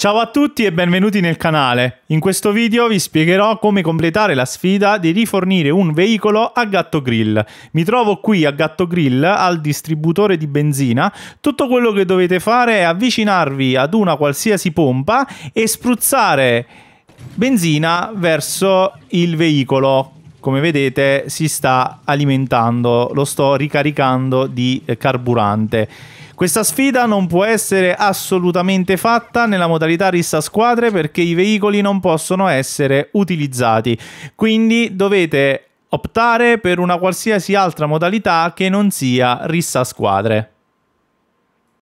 Ciao a tutti e benvenuti nel canale. In questo video vi spiegherò come completare la sfida di rifornire un veicolo a Gatto Grill. Mi trovo qui a Gatto Grill al distributore di benzina. Tutto quello che dovete fare è avvicinarvi ad una qualsiasi pompa e spruzzare benzina verso il veicolo come vedete si sta alimentando, lo sto ricaricando di eh, carburante. Questa sfida non può essere assolutamente fatta nella modalità rissa squadre perché i veicoli non possono essere utilizzati, quindi dovete optare per una qualsiasi altra modalità che non sia rissa squadre.